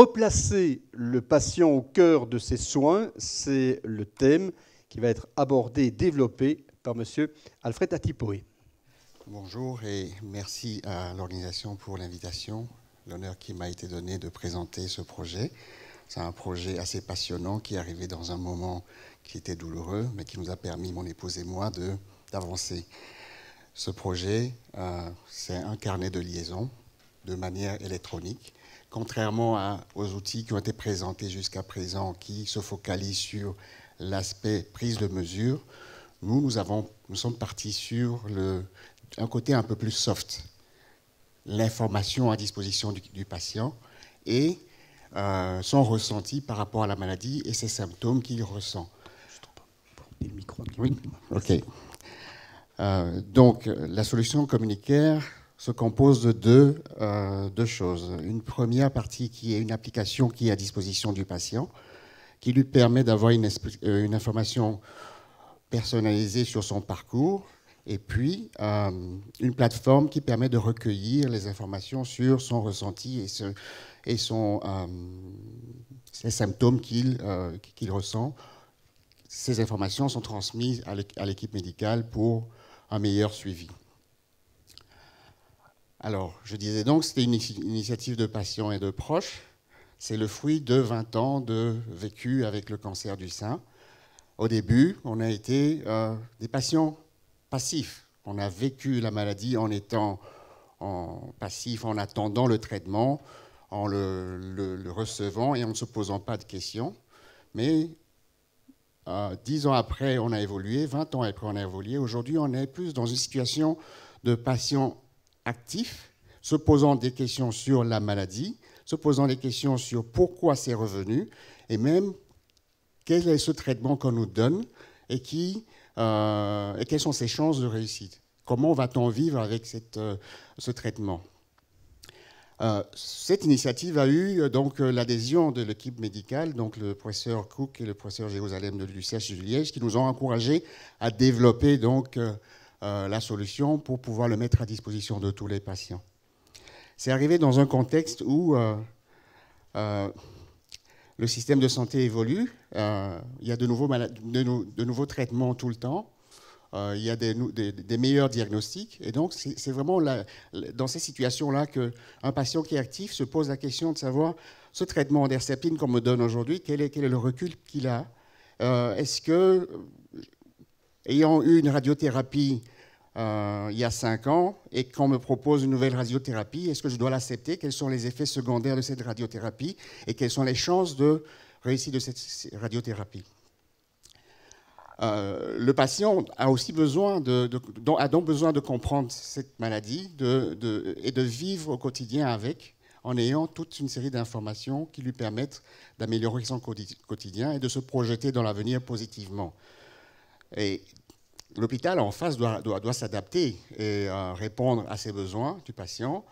replacer le patient au cœur de ses soins, c'est le thème qui va être abordé et développé par M. Alfred Atipoé. Bonjour et merci à l'organisation pour l'invitation, l'honneur qui m'a été donné de présenter ce projet. C'est un projet assez passionnant qui est arrivé dans un moment qui était douloureux, mais qui nous a permis, mon épouse et moi, d'avancer. Ce projet, euh, c'est un carnet de liaison de manière électronique, contrairement à, aux outils qui ont été présentés jusqu'à présent, qui se focalisent sur l'aspect prise de mesure. Nous, nous, avons, nous sommes partis sur le, un côté un peu plus soft, l'information à disposition du, patient et euh, son ressenti par rapport à la maladie et ses symptômes qu'il ressent. Je le micro. Oui, ok. Euh, donc, la solution communicaire se compose de euh, deux, choses. Une première partie qui est une application qui est à disposition du patient, qui lui permet d'avoir une, euh, une, information personnalisée sur son parcours, et puis euh, une plateforme qui permet de recueillir les informations sur son ressenti et, ce, et son, les symptômes qu'il ressent. Ces informations sont transmises à l'équipe médicale pour un meilleur suivi. Alors, je disais donc, c'était une initiative de patients et de proches. C'est le fruit de 20 ans de vécu avec le cancer du sein. Au début, on a été euh, des patients passifs. On a vécu la maladie en étant en passif, en attendant le traitement, en le, recevant et en ne se posant pas de questions. Mais euh, dix ans après, on a évolué, 20 ans après, on a évolué. Aujourd'hui, on est plus dans une situation de patient actif, se posant des questions sur la maladie, se posant des questions sur pourquoi c'est revenu, et même quel est ce traitement qu'on nous donne et, qui, euh, et quelles sont ses chances de réussite. Comment va-t-on vivre avec cette, euh, ce traitement euh, cette initiative a eu donc l'adhésion de l'équipe médicale, donc le professeur Cook et le professeur Jérusalem de l'UCH de Liège, qui nous ont encouragés à développer donc euh, la solution pour pouvoir le mettre à disposition de tous les patients. C'est arrivé dans un contexte où euh, euh, le système de santé évolue, il y a de nouveaux, nouveaux, traitements tout le temps, il y a des, meilleurs diagnostics, et donc c'est vraiment dans ces situations-là qu'un patient qui est actif se pose la question de savoir ce traitement d'hercépine qu'on me donne aujourd'hui, quel est, quel est, le recul qu'il a Est-ce que ayant eu une radiothérapie euh, il y a 5 ans et qu'on me propose une nouvelle radiothérapie, est-ce que je dois l'accepter Quels sont les effets secondaires de cette radiothérapie et quelles sont les chances de réussite de cette radiothérapie euh, le patient a aussi besoin a donc besoin de comprendre cette maladie et de vivre au quotidien avec, en ayant toute une série d'informations qui lui permettent d'améliorer son quotidien et de se projeter dans l'avenir positivement l'hôpital en face doit, s'adapter et euh, répondre à ses besoins du patient,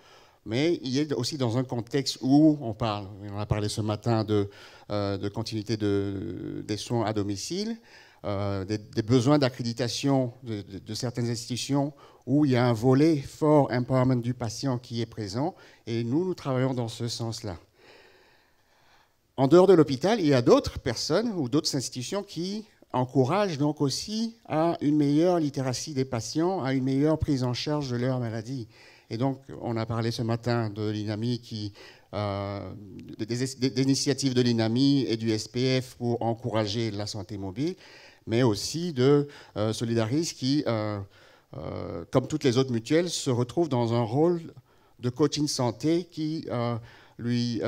mais il est aussi dans un contexte où on parle, on a parlé ce matin de, euh, continuité des soins à domicile, euh, des, besoins d'accréditation de, de, certaines institutions où il y a un volet fort empowerment du patient qui est présent, et nous, nous travaillons dans ce sens-là. En dehors de l'hôpital, il y a d'autres personnes ou d'autres institutions qui encourage donc aussi à une meilleure littératie des patients, à une meilleure prise en charge de leur maladie. Et donc, on a parlé ce matin de l'INAMI qui euh, des, initiatives de l'INAMI et du SPF pour encourager la santé mobile, mais aussi de euh, Solidaris qui, euh, comme toutes les autres mutuelles, se retrouve dans un rôle de coaching santé qui lui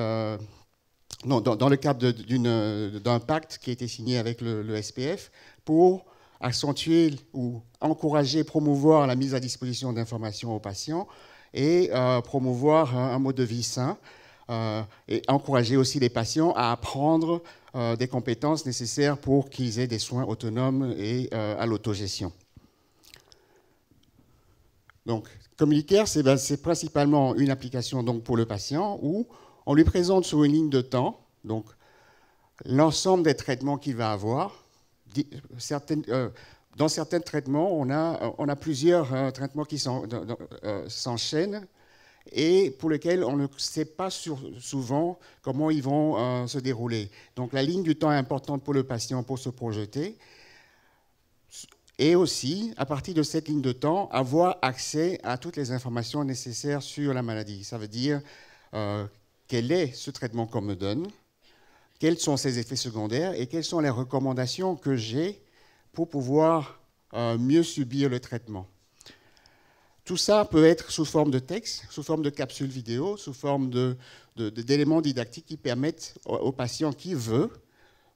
dans, le cadre euh, d'un pacte qui a été signé avec le, SPF pour accentuer ou encourager, promouvoir la mise à disposition d'informations aux patients et euh, promouvoir un, mode de vie sain euh, et encourager aussi les patients à apprendre des compétences nécessaires pour qu'ils aient des soins autonomes et à l'autogestion. Donc, Communicaire, ben, c'est principalement une application donc, pour le patient où on lui présente sur une ligne de temps, donc l'ensemble des traitements qu'il va avoir. Euh, dans certains traitements, on a, plusieurs euh, traitements qui euh, s'enchaînent et pour lesquels on ne sait pas souvent comment ils vont se dérouler. Donc la ligne du temps est importante pour le patient pour se projeter. Et aussi, à partir de cette ligne de temps, avoir accès à toutes les informations nécessaires sur la maladie. Ça veut dire quel est ce traitement qu'on me donne, quels sont ses effets secondaires et quelles sont les recommandations que j'ai pour pouvoir euh, mieux subir le traitement. Tout ça peut être sous forme de texte, sous forme de capsules vidéo, sous forme d'éléments didactiques qui permettent au, patient qui veut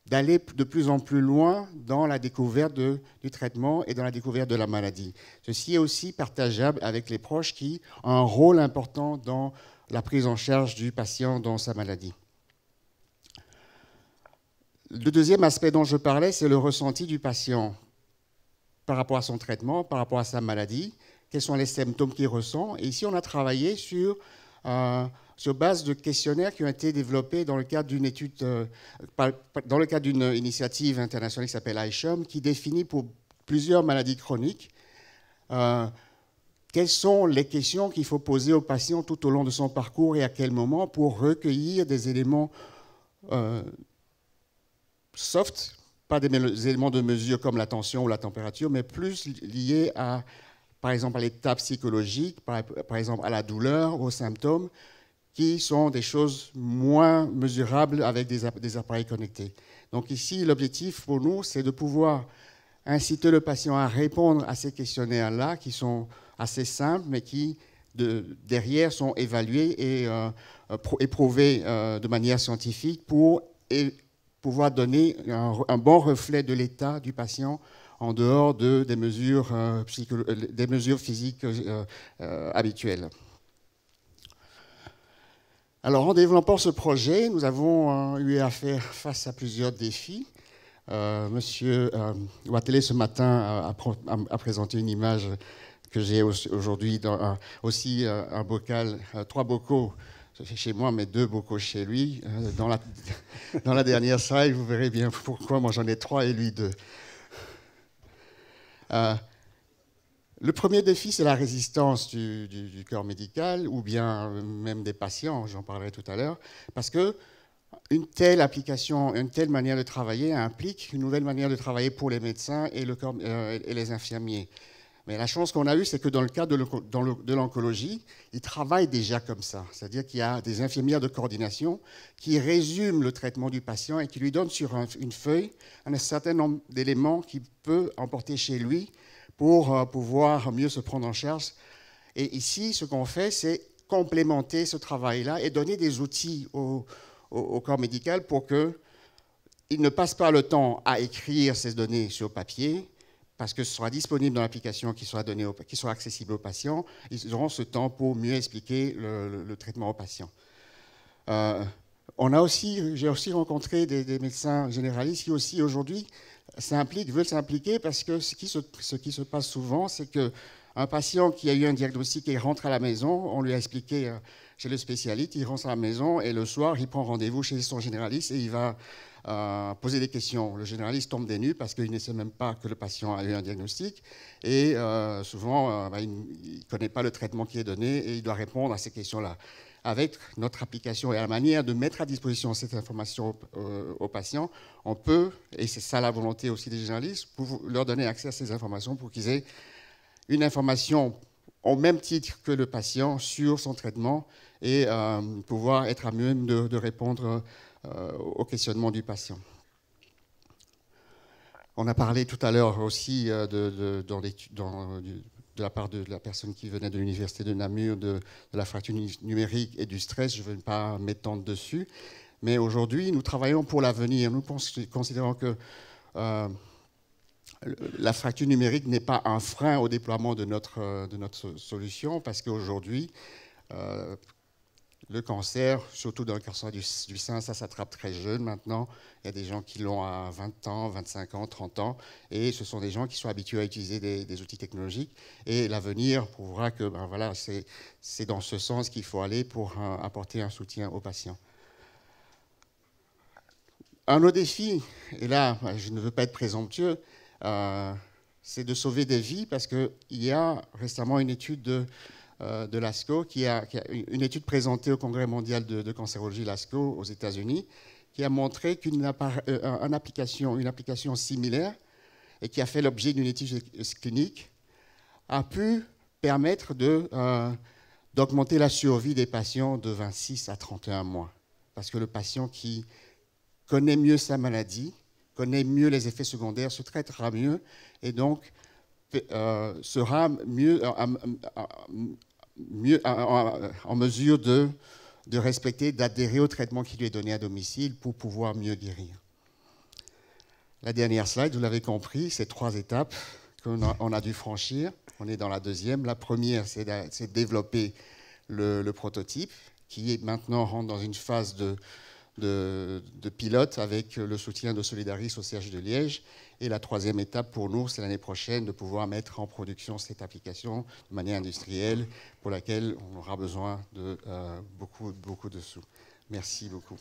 d'aller de plus en plus loin dans la découverte du traitement et dans la découverte de la maladie. Ceci est aussi partageable avec les proches qui ont un rôle important dans la prise en charge du patient dans sa maladie. Le deuxième aspect dont je parlais, c'est le ressenti du patient par rapport à son traitement, par rapport à sa maladie, quels sont les symptômes qu'il ressent. Et ici, on a travaillé sur, euh, sur base de questionnaires qui ont été développés dans le cadre d'une étude, euh, dans le cadre d'une initiative internationale qui s'appelle ICHOM, qui définit pour plusieurs maladies chroniques euh, quelles sont les questions qu'il faut poser au patient tout au long de son parcours et à quel moment pour recueillir des éléments euh, soft, pas des éléments de mesure comme la tension ou la température, mais plus liés à, par exemple, à l'étape psychologique, par, exemple à la douleur, aux symptômes, qui sont des choses moins mesurables avec des appareils connectés. Donc ici, l'objectif pour nous, c'est de pouvoir inciter le patient à répondre à ces questionnaires-là qui sont assez simples, mais qui derrière sont évalués et euh, euh de manière scientifique pour pouvoir donner un, bon reflet de l'état du patient en dehors euh, euh, des, mesures, physiques habituelles. Alors en développant ce projet, nous avons eu affaire face à plusieurs défis. Monsieur Ouattelé ce matin a présenté une image que j'ai aujourd'hui aussi euh, un bocal, euh, trois bocaux chez moi, mais deux bocaux chez lui. Euh, dans la, dernière salle. vous verrez bien pourquoi moi j'en ai trois et lui deux. le premier défi, c'est la résistance du, corps médical ou bien même des patients, j'en parlerai tout à l'heure, parce que une telle application, une telle manière de travailler implique une nouvelle manière de travailler pour les médecins et, le et les infirmiers. Mais la chance qu'on a eue, c'est que dans le cas de l'oncologie, ils travaillent déjà comme ça. C'est-à-dire qu'il y a des infirmières de coordination qui résument le traitement du patient et qui lui donnent sur une feuille un certain nombre d'éléments qu'il peut emporter chez lui pour euh, pouvoir mieux se prendre en charge. Et ici, ce qu'on fait, c'est complémenter ce travail-là et donner des outils au, corps médical pour que ne passe pas le temps à écrire ces données sur papier, parce que ce sera disponible dans l'application qui sera, donnée qui sera accessible aux patients, ils auront ce temps pour mieux expliquer le, traitement aux patients. Euh, on a aussi, j'ai aussi rencontré des, médecins généralistes qui aussi aujourd'hui s'impliquent, veulent s'impliquer parce que ce qui se, ce qui se passe souvent, c'est que un patient qui a eu un diagnostic et rentre à la maison, on lui a expliqué euh, chez le spécialiste, il rentre à la maison et le soir, il prend rendez-vous chez son généraliste et il va euh, poser des questions. Le généraliste tombe des nues parce qu'il ne sait même pas que le patient a eu un diagnostic et euh, souvent euh, bah, il ne connaît pas le traitement qui est donné et il doit répondre à ces questions-là. Avec notre application et la manière de mettre à disposition cette information aux, patient, patients, on peut, et c'est ça la volonté aussi des généralistes, pour leur donner accès à ces informations pour qu'ils aient une information au même titre que le patient sur son traitement et pouvoir être à même de, de répondre euh, au questionnement du patient. On a parlé tout à l'heure aussi euh, de, la part de la personne qui venait de l'université de Namur, de, la fracture numérique et du stress. Je ne vais pas m'étendre dessus. Mais aujourd'hui, nous travaillons pour l'avenir. Nous considérons que euh, la fracture numérique n'est pas un frein au déploiement de notre, de notre solution, parce qu'aujourd'hui, euh, le cancer, surtout dans le cancer du, sein, ça s'attrape très jeune maintenant. Il y a des gens qui l'ont à 20 ans, 25 ans, 30 ans, et ce sont des gens qui sont habitués à utiliser des, outils technologiques. Et l'avenir prouvera que ben voilà, c'est dans ce sens qu'il faut aller pour euh, apporter un soutien aux patients. Un autre défi, et là je ne veux pas être présomptueux, euh, c'est de sauver des vies parce qu'il y a récemment une étude de euh, de l'ASCO, qui a, une étude présentée au Congrès mondial de, cancérologie, l'ASCO, aux États-Unis, qui a montré qu'une euh, application, similaire, et qui a fait l'objet d'une étude clinique, a pu permettre euh, d'augmenter la survie des patients de 26 à 31 mois. Parce que le patient qui connaît mieux sa maladie, connaît mieux les effets secondaires, se traitera mieux, et donc euh, sera mieux, euh, euh, mieux en mesure de, de respecter, d'adhérer au traitement qui lui est donné à domicile pour pouvoir mieux guérir. La dernière slide, vous l'avez compris, c'est trois étapes qu'on a, on a, dû franchir. On est dans la deuxième. La première, c'est de, développer le, prototype qui est maintenant rentre dans une phase de, de, de, pilotes avec le soutien de Solidaris au siège de Liège. Et la troisième étape pour nous, c'est l'année prochaine de pouvoir mettre en production cette application de manière industrielle pour laquelle on aura besoin de euh, beaucoup, beaucoup de sous. Merci beaucoup.